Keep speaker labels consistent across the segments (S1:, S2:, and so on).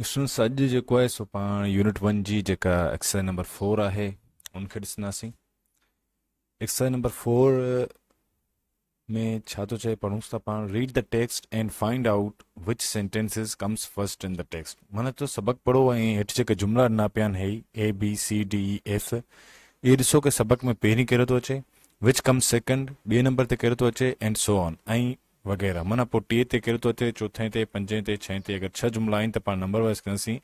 S1: students अॼु जेको आहे सो पाण यूनिट वन जी जेका एक्सर नंबर फोर आहे उनखे ॾिसंदासीं एक्सरसाइज़ नंबर फोर में छा थो चए पढ़ूंसि त पाण read the text and find out which sentences comes first in the text माना तो सबक पढ़ो ऐं हेठि जेके जुमला ॾिना पिया आहिनि ही A B C D E F इहे ॾिसो की सबक में पहिरीं कहिड़ो थो अचे विच कम्स सेकेंड ॿिए नंबर ते कहिड़ो थो अचे एंड सो ऑन ऐं वग़ैरह माना पोइ टीह ते कहिड़ो थो अचे चोथें ते पंजें ते छहें ते अगरि छह जुमला आहिनि तो पा नंबर वाइज़ कंदासीं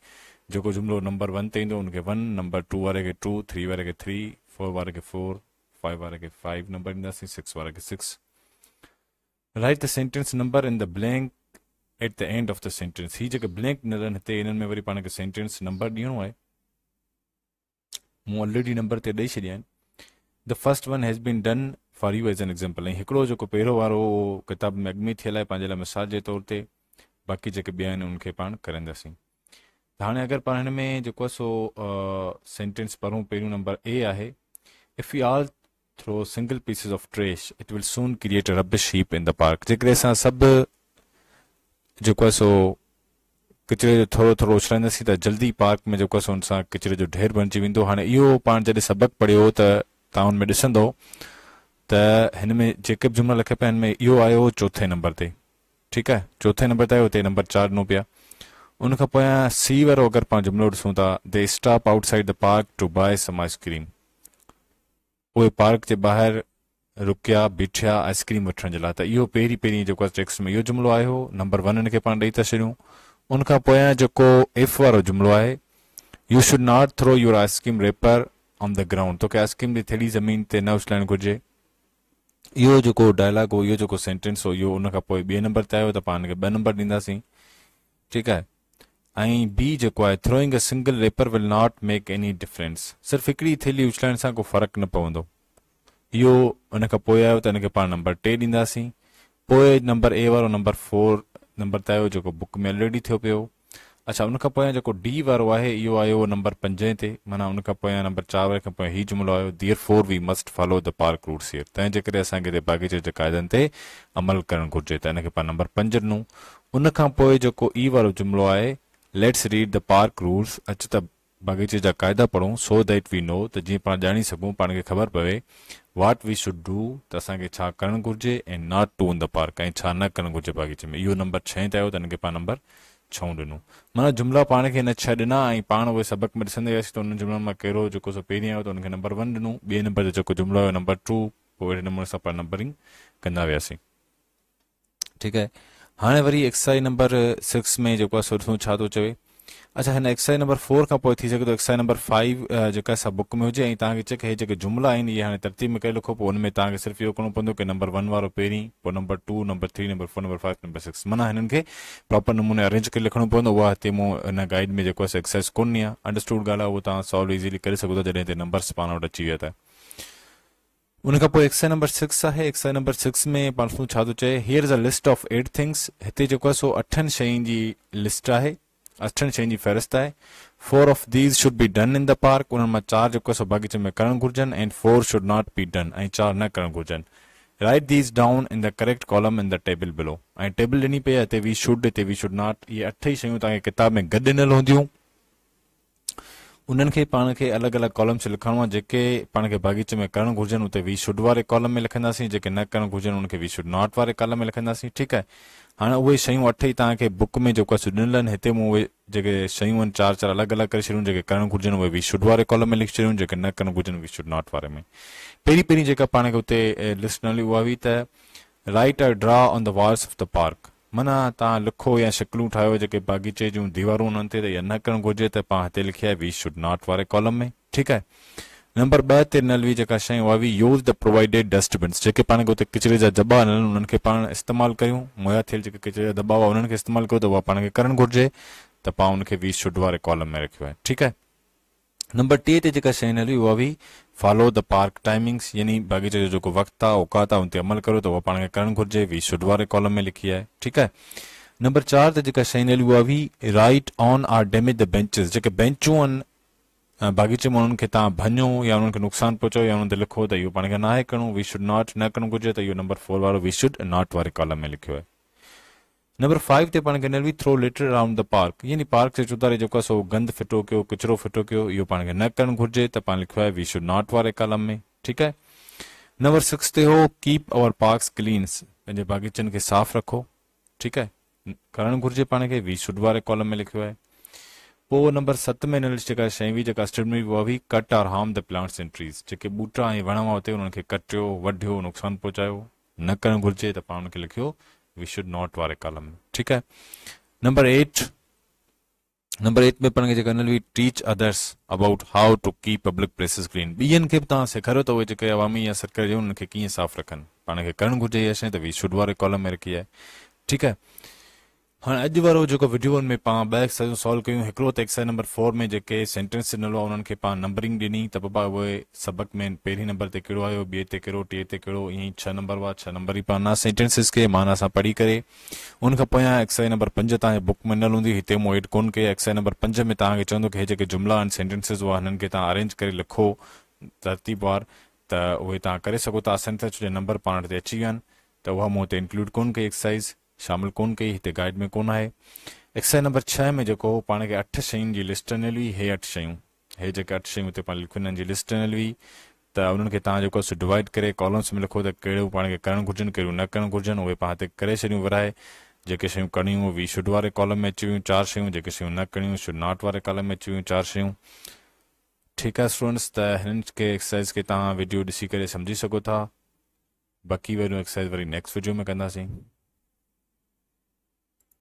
S1: जेको जुमिलो नंबर वन ते ईंदो वन नंबर टू वारे के टू थ्री वारे खे थ्री फोर वारे के फोर फाइव वारे के फाइव नंबर ॾींदासीं सिक्स वारे खे six write the sentence number in the blank at the end of the sentence ही जेके ब्लैंक ॾिनल आहिनि हिते में वरी पाण सेंटेंस नंबर दियण है मूं ऑलरेडी नंबर से ॾेई छॾिया the first one has been done for you as an example ऐं हिकिड़ो जेको पहिरियों किताब में अॻु थियल है पंहिंजे लाइ मिसाल जे तौर ते बाक़ी जो ॿिया आहिनि पा पाण हाँ अगर हाणे में जेको सो सेंटेंस पढ़ू पे नंबर ए है if you all throw single pieces of trash it will soon create rubbish heap in the park जेकॾहिं असां सभु जेको सो किचिरे जो थोरो थोरो उछलाईंदासीं त जल्दी पार्क में जेको आहे सो हुन सां जो ढेर बणिजी वेंदो हाणे इहो पाण जॾहिं सबक़ु पढ़ियो तो तव्हां में ॾिसंदव त हिन में जेके बि जुमिलो लखे पिया हिन में इहो आयो चोथे नंबर ते ठीकु आहे चोथे नंबर ते आयो हुते नंबर चार ॾिनो पिया उन खां पोयां सी वारो अगरि पाण जुमिलो ॾिसूं था they stop outside the park to buy some ice cream उहे पार्क जे ॿाहिरि रुकिया बीठिया आइसक्रीम वठण जे लाइ त इहो पहिरीं पहिरीं जेको आहे टेक्स्ट में इहो जुमिलो आयो नंबर वन हिन खे पाण ॾेई था छॾियूं उन खां पोयां जेको एफ वारो जुमिलो आहे you should not throw your ice cream wrapper on the ground तोखे आइसक्रीम जी थेड़ी ज़मीन ते न उछलाइणु घुरिजे इहो जेको डायलॉग हो इहो जेको सेंटेंस हो इहो उनखां पोइ ॿिए नंबर ते आयो त पाण हुन खे ॿ नंबर ॾींदासीं ठीकु आहे ऐं ॿी जेको आहे throwing a single wrapper will not make any difference सिर्फ़ु हिकड़ी थैली उछलाइण सां को फ़र्कु न पवंदो इहो हुन खां पोइ आयो त हिनखे पाण नंबर टे ॾींदासीं पोइ नंबर ए वारो नंबर फोर नंबर ते आयो जेको बुक में ऑलरेडी थियो पियो अच्छा उन खां पोइ जेको डी वारो आहे इहो आयो नंबर पंजे ते माना उन खां पोयां नंबर चार वारे खां हीउ जुमिलो आयो therefore we must follow the park rules तंहिं जे करे असांखे बाग़ीचे जे क़ाइदनि ते अमल करणु घुरिजे त हिनखे पां नंबर पंज ॾिनो उन खां पोइ जेको ई वारो जुमिलो आहे let's read the park rules अच त बागीचे जा क़ायदा पढ़ूं सो दैट वी नो त जीअं पाण ॼाणे सघूं पाण खे ख़बर पवे वॉट वी शुड डू त असांखे छा करणु घुरिजे ऐं not to in the park ऐं छा न करणु घुरिजे बाग़ीचे में इहो नंबर छह ते आयो त हिनखे पाण नंबर छऊं ॾिनो माना जुमिला पाण खे हिन छह ॾिना ऐं पाण उहे सबक़ में ॾिसंदे वियासीं त हुन जुमलनि मां कहिड़ो जेको सो पहिरीं आयो त हुनखे नंबर वन ॾिनो ॿिए नंबर ते जेको जुमिलो हुयो नंबर टू पोइ अहिड़े नमूने सां पाण नंबरिंग कंदा वियासीं ठीकु आहे हाणे वरी एक्सरसाइज़ नंबर सिक्स में जेको आहे सो ॾिसूं छा थो चवे અલસો હેન એક્સાઇ નંબર 4 કા પોઈ થી શકો એક્સાઇ નંબર 5 જો કા સબ બુક મે હોજે તા કે ચેક હે જગ જમલા હે તર્તીબ મે કરે લખો પોન મે તા કે સરફ યો કોન પંદો કે નંબર 1 વાળો પહેરી પો number 2 number 3 number 4 number 5 number 6 મના હેન કે પ્રોપર નમૂનો અરેન્જ કે લખણો પંદો વાતે મો ના ગાઈડ મે જો કો સક્સેસ કોનિયા અન્ડરસ્ટૂડ ગલા વો તા સોલ્વ ઈઝીલી કરી શકો જો દે નંબર પાન આઉટ આવીયા તા ઉન કા પો એક્સાઇ નંબર 6 આ હે એક્સાઇ નંબર 6 મે પાન છાતો ચે here is a list of 8 things હેતે જો કો સો 8ન શઈ જી લિસ્ટા આ હે असिस्टेंट शयुनि जी फ़हिरिस्त आहे four of these should be done in the park उन्हनि मां चार जेको सो बाग़ीचे में करणु घुरिजनि ऐं four should not be done ऐं चार न करणु घुरिजनि write these down in the correct column in the table below ऐं टेबल ॾिनी पई आहे हिते वी शुड हिते वी शुड नॉट इहे अठई शयूं तव्हांखे किताब में गॾु ॾिनल हूंदियूं उन्हनि खे पाण खे अलॻि अलॻि कॉलम्स लिखणो आहे जेके पाण खे बाग़ीचे में करणु घुर्जनि उते वी शुड वारे कॉलम में लिखंदासीं जेके न करणु घुर्जनि उनखे वी शुड नॉट वारे कॉलम में लिखंदासीं ठीकु आहे हाणे उहे शयूं अठ ई तव्हांखे बुक में जेको आहे ॾिनल आहिनि हिते मूं उहे जेके शयूं आहिनि चारि चारि अलॻि अलॻि करे छॾियूं जेके करणु घुर्जनि उहे वी शुड वारे कॉलम में लिखी छॾियूं जेके न करणु घुर्जनि वी शुड नॉट वारे में पहिरीं पहिरीं जेका पाण खे हुते लिस्ट ॾिनल हुई उहा हुई त write a draw on the walls of the park माना तव्हां लिखो या शिकलूं ठाहियो जो बाग़ीचे जो दीवारों उन्हनि ते न कर घुर्ज त पाण हिते वी शुड नॉट वारे कॉलम में ठीक है नंबर ॿ ते नलवी जेका we use the provided dustbins जो पाण खे हुते किचिरे जा दॿा आहिनि उन्हनि खे पाण इस्तेमालु कयूं मुया थियल जेके हुआ उन्हनि खे इस्तेमालु कयो त उहा पाण खे करणु घुर्जे वी शुड वारे कॉलम में रखियो आहे ठीकु आहे नंबर टे ते जेका शइ न हली उहा हुई फॉलो द पार्क टाइमिंग्स यानी बाग़ीचे जो जेको वक़्तु आहे औकात आहे उन अमल करो तो वह पा कर करणु वी शुड वारे कॉलम में लिखी है ठीक है नंबर चार ते जेका शइ न हली उहा हुई write on or damage the benches जेके बेंचूं आहिनि बाग़ीचे में उन्हनि खे तव्हां या उनके नुकसान नुक़सानु या उन्हनि लिखो तो इहो पाण खे न वी शुड नॉट न करो घुरिजे त इहो नंबर फोर वारो वी शुड नॉट वे कॉलम में लिखो है नंबर फाइव ते पाण खे throw litter around the park यानी पार्क जे चौधारे जेको सो गंद फिटो कयो किचिरो फिटो कयो इहो पाण खे न करणु घुरिजे त पाण लिखियो आहे वी शुड नॉट वारे कॉलम में ठीकु आहे नंबर सिक्स ते हो कीप आवर पार्क्स क्लीन्स पंहिंजे बाग़ीचनि खे साफ़ रखो ठीकु आहे करणु घुरिजे पाण खे वी शुड वारे कॉलम में लिखियो आहे पोइ नंबर सत में हिन लिस्ट जेका हुई जेका स्टेटमेंट उहा हुई cut or harm the plants and trees जेके ॿूटा वण हुआ हुते उन्हनि खे कटियो वढियो नुक़सानु न करणु घुरिजे त पाण हुनखे लिखियो वी शुड नॉट वाले कॉलम में ठीक है नंबर एट नंबर एट में पढ़ण कर्नल we teach others about how to keep public places green ॿियनि खे बि तव्हां त उहे जेके अवामी या सरकारी हुननि खे कीअं साफ़ु रखनि पाण खे करणु घुरिजे इहा शइ त वी शुड वारे तो कॉलम में रखी आहे ठीकु आहे हाँ अज वो जो वीडियो में पाण ॿ सॉल्व क्यों हिकिड़ो त नंबर फोर में जेके सेंटेंस ॾिनल हुआ उन्हनि नंबरिंग दिनी तो पपा उहे सबक में पहिरीं नंबर से कड़ो आयो ॿिए ते टे ते कहिड़ो छह नंबर हुआ छह नंबर ई पाण सेंटेंसिस के माना सां पढ़ी करे उनखां पोयां नंबर पंज तव्हांजे बुक में ॾिनल एड कोन कई नंबर पंज में तव्हांखे चवंदो की हे जेके सेंटेंसिस हुआ अरेंज कर लिखो तरतीबवार त उहे तव्हां करे नंबर पाण अची विया आहिनि त उहा इंक्लूड कोन एक्सरसाइज़ शामिल कोन कई हिते गाइड में कोन आहे एक्सरसाइज नंबर छह में जेको हो पाण खे अठ शयुनि जी लिस्ट ॾिनल हुई हे अठ शयूं हे जेके अठ शयूं हुते पाण लिखियुनि जी लिस्ट ॾिनल हुई त उन्हनि खे तव्हां जेको डिवाइड करे कॉलम्स में लिखो त कहिड़ियूं पाण खे करणु घुरिजनि कहिड़ियूं न करणु घुरिजनि उहे पाण हिते करे छॾियूं विराए जेके शयूं करणियूं हुई शुड वारे कॉलम में अची वियूं चारि शयूं जेके शयूं न करणियूं शुड नॉट वारे कॉलम में अची वियूं चारि शयूं ठीकु आहे स्टूडेंट्स त हिननि खे एक्सरसाइज़ खे तव्हां वीडियो ॾिसी करे सम्झी सघो था बाक़ी वरी एक्सरसाइज़ वरी नेक्स्ट वीडियो में कंदासीं